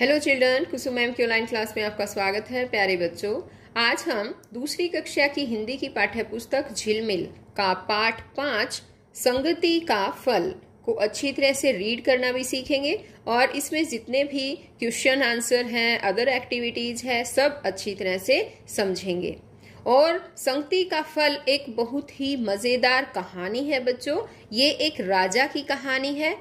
hello children Kusum ma'am की online class में आपका स्वागत है प्यारे बच्चों आज हम दूसरी कक्षा की हिंदी की पाठ्य पुस्तक झिलमिल का पाठ पाँच संगति का फल को अच्छी तरह से रीड करना भी सीखेंगे और इसमें जितने भी क्वेश्चन आंसर हैं अदर एक्टिविटीज है सब अच्छी तरह से समझेंगे और संगति का फल एक बहुत ही मज़ेदार कहानी है बच्चों ये एक राजा की कहानी है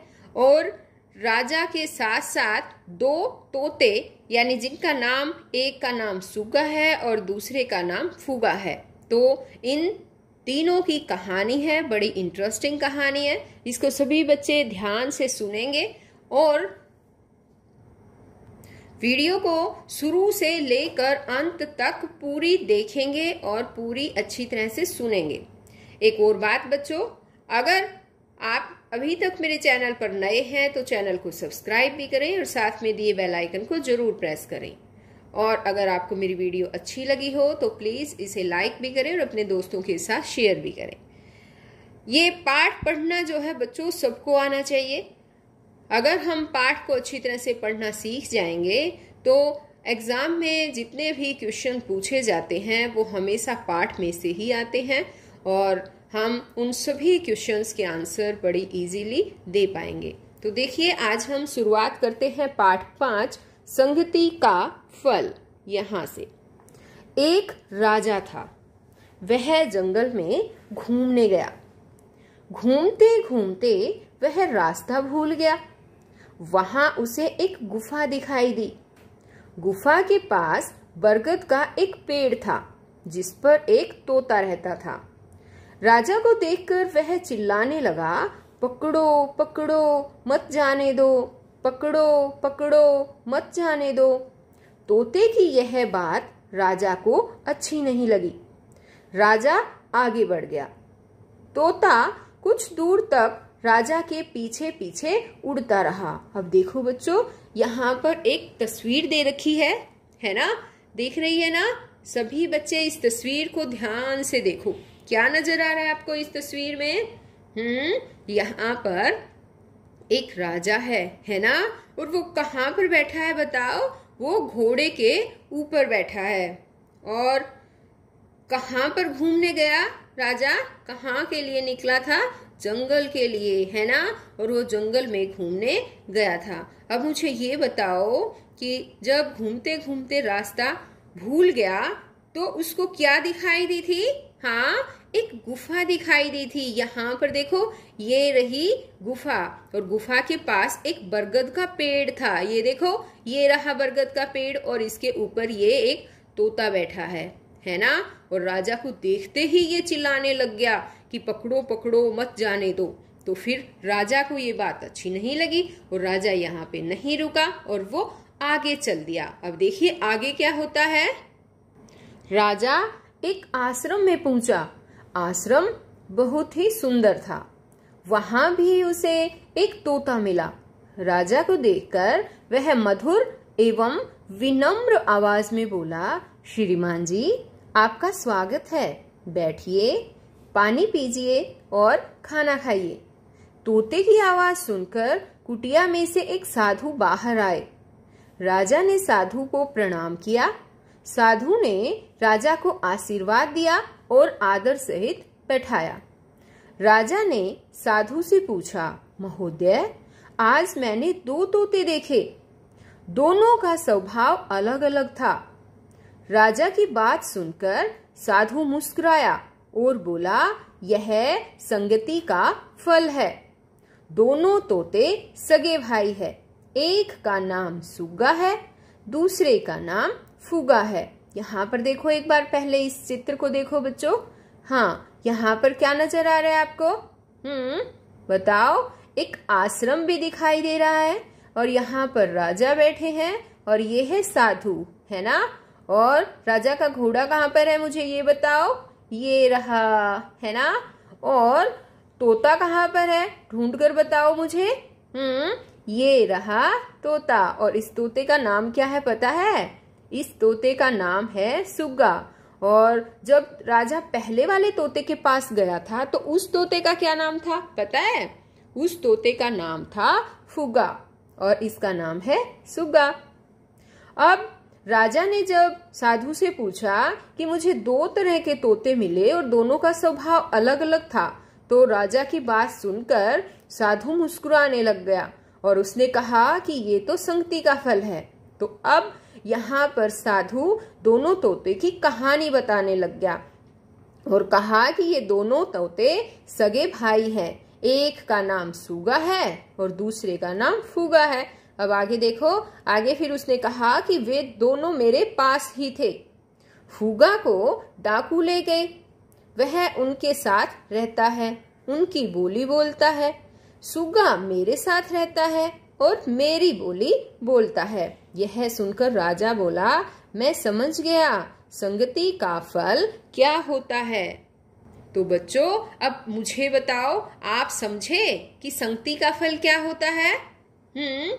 और राजा के साथ साथ दो तोते यानी जिनका नाम एक का नाम सुगा है और दूसरे का नाम फुगा है तो इन तीनों की कहानी है बड़ी इंटरेस्टिंग कहानी है इसको सभी बच्चे ध्यान से सुनेंगे और वीडियो को शुरू से लेकर अंत तक पूरी देखेंगे और पूरी अच्छी तरह से सुनेंगे एक और बात बच्चों अगर आप अभी तक मेरे चैनल पर नए हैं तो चैनल को सब्सक्राइब भी करें और साथ में दिए बेल आइकन को ज़रूर प्रेस करें और अगर आपको मेरी वीडियो अच्छी लगी हो तो प्लीज़ इसे लाइक भी करें और अपने दोस्तों के साथ शेयर भी करें ये पाठ पढ़ना जो है बच्चों सबको आना चाहिए अगर हम पाठ को अच्छी तरह से पढ़ना सीख जाएंगे तो एग्ज़ाम में जितने भी क्वेश्चन पूछे जाते हैं वो हमेशा पाठ में से ही आते हैं और हम उन सभी क्वेश्चंस के आंसर बड़ी इजीली दे पाएंगे तो देखिए आज हम शुरुआत करते हैं पाठ पांच संगति का फल यहाँ से एक राजा था वह जंगल में घूमने गया घूमते घूमते वह रास्ता भूल गया वहां उसे एक गुफा दिखाई दी गुफा के पास बरगद का एक पेड़ था जिस पर एक तोता रहता था राजा को देखकर वह चिल्लाने लगा पकड़ो पकड़ो मत जाने दो पकड़ो पकड़ो मत जाने दो तोते की यह बात राजा को अच्छी नहीं लगी राजा आगे बढ़ गया तोता कुछ दूर तक राजा के पीछे पीछे उड़ता रहा अब देखो बच्चों यहाँ पर एक तस्वीर दे रखी है है ना देख रही है ना सभी बच्चे इस तस्वीर को ध्यान से देखो क्या नजर आ रहा है आपको इस तस्वीर में हम्म यहाँ पर एक राजा है है ना और वो कहाँ पर बैठा है बताओ वो घोड़े के ऊपर बैठा है और कहाँ पर घूमने गया राजा कहाँ के लिए निकला था जंगल के लिए है ना और वो जंगल में घूमने गया था अब मुझे ये बताओ कि जब घूमते घूमते रास्ता भूल गया तो उसको क्या दिखाई दी थी हाँ एक गुफा दिखाई दी थी यहाँ पर देखो ये रही गुफा और गुफा के पास एक बरगद का पेड़ था ये देखो ये रहा बरगद का पेड़ और इसके ऊपर ये एक तोता बैठा है है ना और राजा को देखते ही ये चिल्लाने लग गया कि पकड़ो पकड़ो मत जाने दो तो फिर राजा को ये बात अच्छी नहीं लगी और राजा यहाँ पे नहीं रुका और वो आगे चल दिया अब देखिए आगे क्या होता है राजा एक आश्रम में पहुंचा आश्रम बहुत ही सुंदर था वहां भी उसे एक तोता मिला राजा को देखकर वह मधुर एवं विनम्र आवाज में बोला श्रीमान जी आपका स्वागत है बैठिए पानी पीजिए और खाना खाइए तोते की आवाज सुनकर कुटिया में से एक साधु बाहर आए राजा ने साधु को प्रणाम किया साधु ने राजा को आशीर्वाद दिया और आदर सहित बैठाया राजा ने साधु से पूछा महोदय आज मैंने दो तोते देखे दोनों का स्वभाव अलग अलग था राजा की बात सुनकर साधु मुस्कुराया और बोला यह संगति का फल है दोनों तोते सगे भाई है एक का नाम सुग्गा है दूसरे का नाम फुगा है यहाँ पर देखो एक बार पहले इस चित्र को देखो बच्चों हाँ यहाँ पर क्या नजर आ रहा है आपको हम्म बताओ एक आश्रम भी दिखाई दे रहा है और यहाँ पर राजा बैठे हैं और ये है साधु है ना और राजा का घोड़ा कहाँ पर है मुझे ये बताओ ये रहा है ना और तोता कहाँ पर है ढूंढ कर बताओ मुझे हम्म ये रहा तोता और इस तोते का नाम क्या है पता है इस तोते का नाम है सुग्गा और जब राजा पहले वाले तोते के पास गया था तो उस तोते का क्या नाम था पता है उस तोते का नाम था फुगा और इसका नाम है सुग्गा अब राजा ने जब साधु से पूछा कि मुझे दो तरह के तोते मिले और दोनों का स्वभाव अलग अलग था तो राजा की बात सुनकर साधु मुस्कुराने लग गया और उसने कहा कि ये तो संगति का फल है तो अब यहाँ पर साधु दोनों तोते की कहानी बताने लग गया और कहा कि ये दोनों तोते सगे भाई हैं एक का नाम सुगा है और दूसरे का नाम फुगा है अब आगे देखो आगे फिर उसने कहा कि वे दोनों मेरे पास ही थे फुगा को डाकू ले गए वह उनके साथ रहता है उनकी बोली बोलता है सुगा मेरे साथ रहता है और मेरी बोली बोलता है यह सुनकर राजा बोला मैं समझ गया संगति का फल क्या होता है तो बच्चों अब मुझे बताओ आप समझे कि संगति का फल क्या होता है हम्म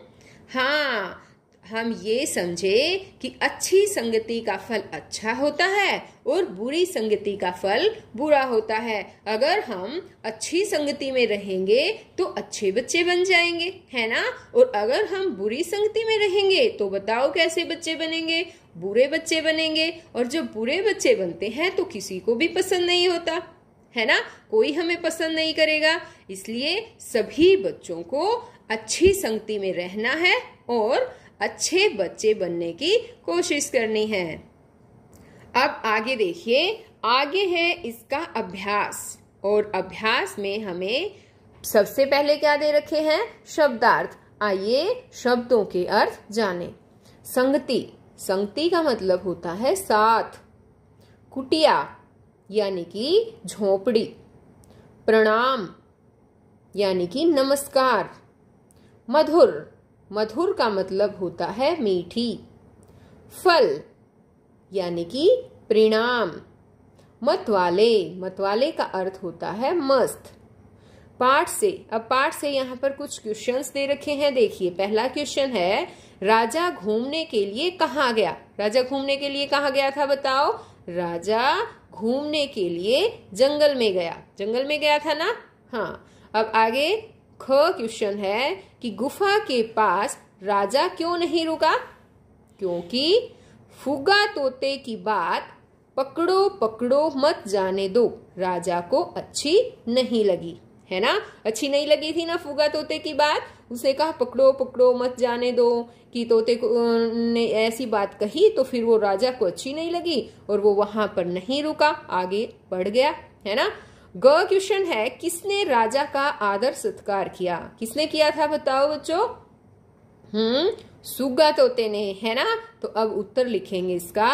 हाँ हम ये समझे कि अच्छी संगति का फल अच्छा होता है और बुरी संगति का फल बुरा होता है अगर हम अच्छी संगति में रहेंगे तो अच्छे बच्चे बन जाएंगे है ना और अगर हम बुरी संगति में रहेंगे तो बताओ कैसे बच्चे बनेंगे बुरे बच्चे बनेंगे और जब बुरे बच्चे बनते हैं तो किसी को भी पसंद नहीं होता है ना कोई हमें पसंद नहीं करेगा इसलिए सभी बच्चों को अच्छी संगति में रहना है और अच्छे बच्चे बनने की कोशिश करनी है अब आगे देखिए आगे है इसका अभ्यास और अभ्यास में हमें सबसे पहले क्या दे रखे हैं शब्दार्थ आइए शब्दों के अर्थ जाने संगति संगति का मतलब होता है साथ कुटिया यानी कि झोपड़ी प्रणाम यानी कि नमस्कार मधुर मधुर का मतलब होता है मीठी फल यानी कि परिणाम मतवाले मतवाले का अर्थ होता है मस्त पाठ से अब पाठ से यहाँ पर कुछ क्वेश्चंस दे रखे हैं देखिए पहला क्वेश्चन है राजा घूमने के लिए कहा गया राजा घूमने के लिए कहाँ गया था बताओ राजा घूमने के लिए जंगल में गया जंगल में गया था ना हाँ अब आगे ख क्वेश्चन है कि गुफा के पास राजा क्यों नहीं रुका क्योंकि फुगा तोते की बात पकड़ो पकड़ो मत जाने दो राजा को अच्छी नहीं लगी है ना अच्छी नहीं लगी थी ना फुगा तोते की बात उसने कहा पकड़ो पकड़ो मत जाने दो कि तोते को ने ऐसी बात कही तो फिर वो राजा को अच्छी नहीं लगी और वो वहां पर नहीं रुका आगे बढ़ गया है ना ग क्वेश्चन है किसने राजा का आदर सत्कार किया किसने किया था बताओ बच्चों हम्म सुगा तोते ने है ना तो अब उत्तर लिखेंगे इसका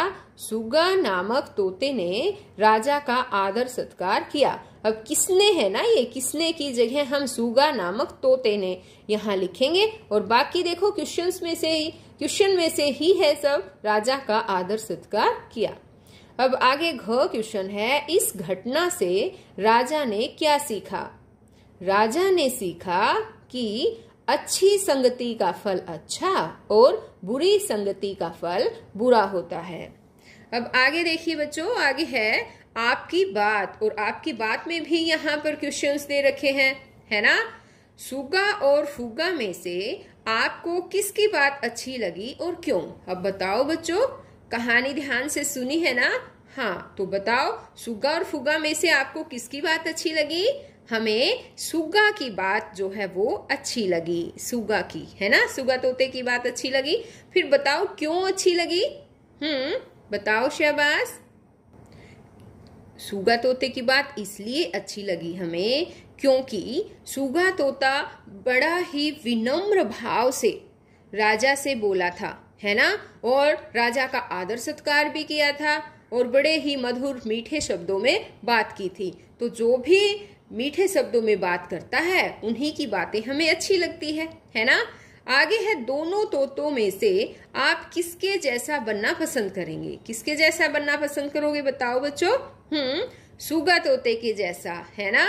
सुगा नामक तोते ने राजा का आदर सत्कार किया अब किसने है ना ये किसने की जगह हम सुगा नामक तोते ने यहाँ लिखेंगे और बाकी देखो क्वेश्चंस में से ही क्वेश्चन में से ही है सब राजा का आदर सत्कार किया अब आगे घ क्वेश्चन है इस घटना से राजा ने क्या सीखा राजा ने सीखा कि अच्छी संगति का फल अच्छा और बुरी संगति का फल बुरा होता है अब आगे देखिए बच्चों आगे है आपकी बात और आपकी बात में भी यहाँ पर क्वेश्चंस दे रखे हैं है ना सुगा और फुगा में से आपको किसकी बात अच्छी लगी और क्यों अब बताओ बच्चों कहानी ध्यान से सुनी है ना हाँ तो बताओ सुग्गा और फुगा में से आपको किसकी बात अच्छी लगी हमें सुग्गा की बात जो है वो अच्छी लगी सुगा की है ना सुगा तोते की बात अच्छी लगी फिर बताओ क्यों अच्छी लगी हम्म बताओ शहबाज सुगा तोते की बात इसलिए अच्छी लगी हमें क्योंकि सुगा तोता बड़ा ही विनम्र भाव से राजा से बोला था है ना और राजा का आदर सत्कार भी किया था और बड़े ही मधुर मीठे शब्दों में बात की थी तो जो भी मीठे शब्दों में बात करता है उन्हीं की बातें हमें अच्छी लगती है है ना आगे है दोनों तोतों में से आप किसके जैसा बनना पसंद करेंगे किसके जैसा बनना पसंद करोगे बताओ बच्चों हम्म सुगा तोते के जैसा है ना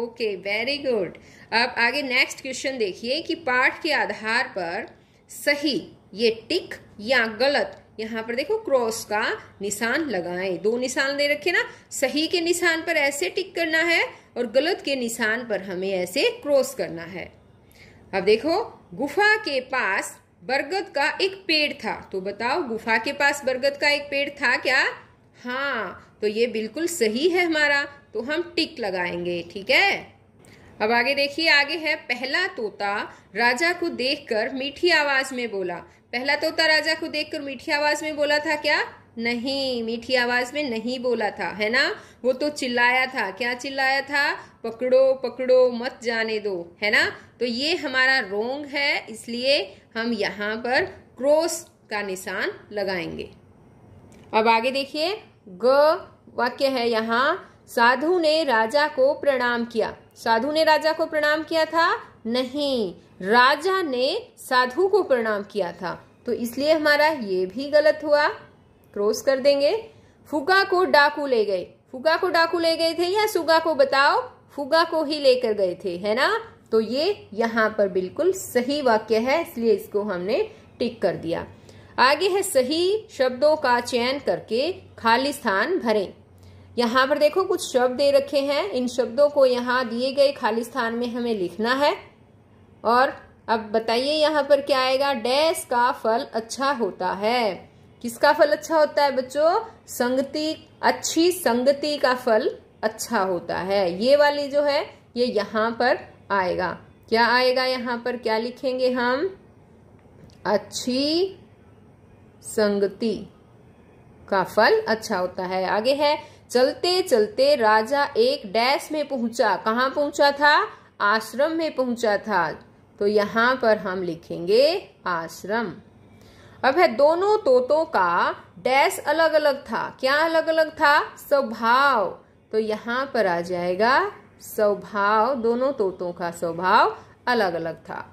ओके वेरी गुड अब आगे नेक्स्ट क्वेश्चन देखिए कि पाठ के आधार पर सही ये टिक या गलत यहाँ पर देखो क्रॉस का निशान लगाएं दो निशान दे रखे ना सही के निशान पर ऐसे टिक करना है और गलत के निशान पर हमें ऐसे क्रॉस करना है अब देखो गुफा के पास बरगद का एक पेड़ था तो बताओ गुफा के पास बरगद का एक पेड़ था क्या हाँ तो ये बिल्कुल सही है हमारा तो हम टिक लगाएंगे ठीक है अब आगे देखिए आगे है पहला तोता राजा को देखकर मीठी आवाज में बोला पहला तोता राजा को देखकर मीठी आवाज में बोला था क्या नहीं मीठी आवाज में नहीं बोला था है ना वो तो चिल्लाया था क्या चिल्लाया था पकड़ो पकड़ो मत जाने दो है ना तो ये हमारा रोंग है इसलिए हम यहाँ पर क्रोस का निशान लगाएंगे अब आगे देखिए ग वाक्य है यहाँ साधु ने राजा को प्रणाम किया साधु ने राजा को प्रणाम किया था नहीं राजा ने साधु को प्रणाम किया था तो इसलिए हमारा ये भी गलत हुआ क्रॉस कर देंगे फुगा को डाकू ले गए फुगा को डाकू ले गए थे या सुगा को बताओ फुगा को ही लेकर गए थे है ना तो ये यहाँ पर बिल्कुल सही वाक्य है इसलिए इसको हमने टिक कर दिया आगे है सही शब्दों का चयन करके खाली स्थान भरें यहाँ पर देखो कुछ शब्द दे रखे हैं इन शब्दों को यहाँ दिए गए खाली स्थान में हमें लिखना है और अब बताइए यहाँ पर क्या आएगा डैश का फल अच्छा होता है किसका फल अच्छा होता है बच्चों संगति अच्छी संगति का फल अच्छा होता है ये वाली जो है ये यहाँ पर आएगा क्या आएगा यहाँ पर क्या लिखेंगे हम अच्छी संगति का फल अच्छा होता है आगे है चलते चलते राजा एक डैश में पहुंचा कहाँ पहुंचा था आश्रम में पहुंचा था तो यहाँ पर हम लिखेंगे आश्रम अब है दोनों तोतों का डैश अलग अलग था क्या अलग अलग था स्वभाव तो यहाँ पर आ जाएगा स्वभाव दोनों तोतों का स्वभाव अलग अलग था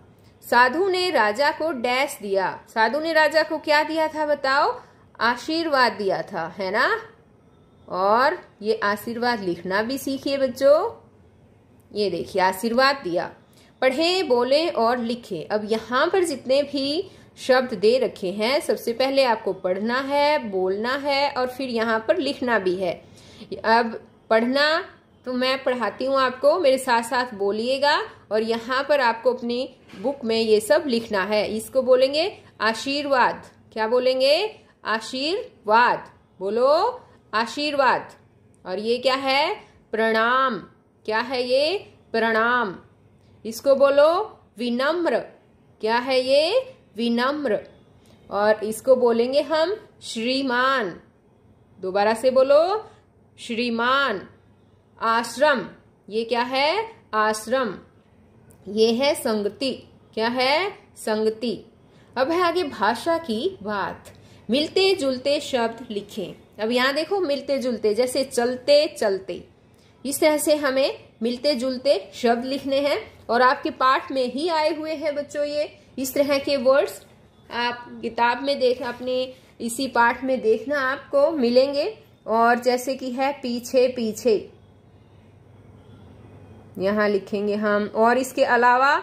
साधु ने राजा को डैश दिया साधु ने राजा को क्या दिया था बताओ आशीर्वाद दिया था है ना और ये आशीर्वाद लिखना भी सीखिए बच्चों ये देखिए आशीर्वाद दिया पढ़े बोले और लिखें अब यहाँ पर जितने भी शब्द दे रखे हैं सबसे पहले आपको पढ़ना है बोलना है और फिर यहाँ पर लिखना भी है अब पढ़ना तो मैं पढ़ाती हूँ आपको मेरे साथ साथ बोलिएगा और यहाँ पर आपको अपनी बुक में ये सब लिखना है इसको बोलेंगे आशीर्वाद क्या बोलेंगे आशीर्वाद बोलो आशीर्वाद और ये क्या है प्रणाम क्या है ये प्रणाम इसको बोलो विनम्र क्या है ये विनम्र और इसको बोलेंगे हम श्रीमान दोबारा से बोलो श्रीमान आश्रम ये क्या है आश्रम ये है संगति क्या है संगति अब है आगे भाषा की बात मिलते जुलते शब्द लिखें अब यहां देखो मिलते जुलते जैसे चलते चलते इस तरह से हमें मिलते जुलते शब्द लिखने हैं और आपके पाठ में ही आए हुए हैं बच्चों ये इस तरह के वर्ड्स आप किताब में देख अपने इसी पाठ में देखना आपको मिलेंगे और जैसे कि है पीछे पीछे यहां लिखेंगे हम और इसके अलावा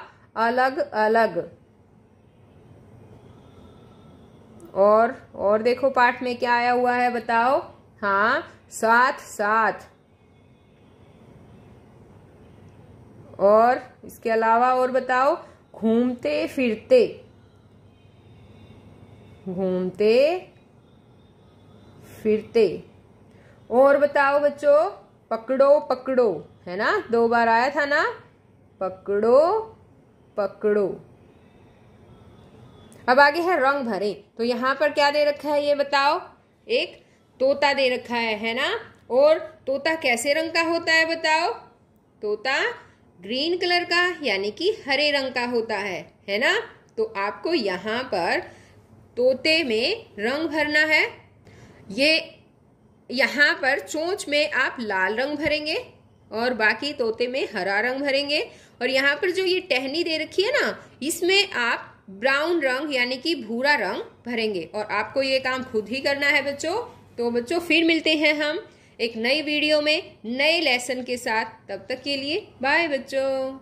अलग अलग और और देखो पाठ में क्या आया हुआ है बताओ हाँ साथ साथ और इसके अलावा और बताओ घूमते फिरते घूमते फिरते और बताओ बच्चों पकड़ो पकड़ो है ना दो बार आया था ना पकड़ो पकड़ो अब आगे है रंग भरे तो यहाँ पर क्या दे रखा है ये बताओ एक तोता दे रखा है है ना और तोता कैसे रंग का होता है बताओ तोता ग्रीन कलर का यानी कि हरे रंग का होता है है ना तो आपको यहाँ पर तोते में रंग भरना है ये यहाँ पर चोंच में आप लाल रंग भरेंगे और बाकी तोते में हरा रंग भरेंगे और यहाँ पर जो ये टहनी दे रखी है ना इसमें आप ब्राउन रंग यानी कि भूरा रंग भरेंगे और आपको ये काम खुद ही करना है बच्चों तो बच्चों फिर मिलते हैं हम एक नई वीडियो में नए लेसन के साथ तब तक के लिए बाय बच्चों